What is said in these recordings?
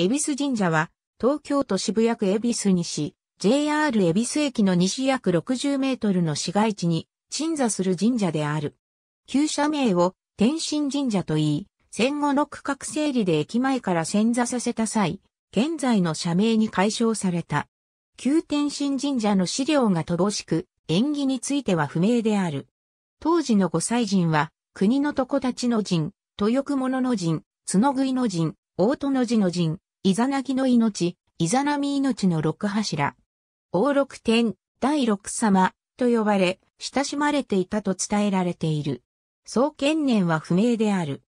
恵比寿神社は、東京都渋谷区恵比寿西、JR 恵比寿駅の西約60メートルの市街地に鎮座する神社である。旧社名を天神神社と言い、戦後の区画整理で駅前から遷座させた際、現在の社名に解消された。旧天神神社の資料が乏しく、縁起については不明である。当時の御祭神は、国の床立ちの神、豊くもの神、角食いの神、大戸の字の神、イザナギの命、イザナミ命の六柱。王六天、第六様と呼ばれ、親しまれていたと伝えられている。創建年は不明である。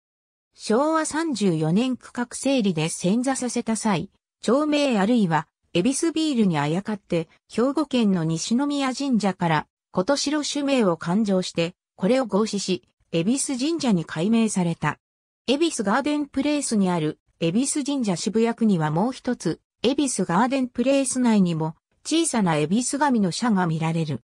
昭和34年区画整理で潜座させた際、町名あるいは、エビスビールにあやかって、兵庫県の西宮神社から、琴城主名を勘定して、これを合祀し、エビス神社に改名された。エビスガーデンプレイスにある恵比寿神社渋谷区にはもう一つ、恵比寿ガーデンプレイス内にも、小さな恵比寿神の社が見られる。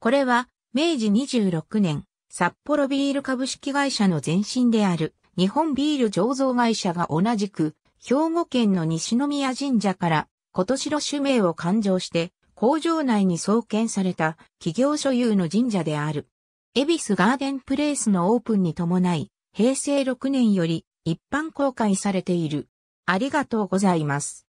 これは、明治26年、札幌ビール株式会社の前身である、日本ビール醸造会社が同じく、兵庫県の西宮神社から、今年の種名を勘定して、工場内に創建された企業所有の神社である。恵比寿ガーデンプレイスのオープンに伴い、平成6年より一般公開されている。ありがとうございます。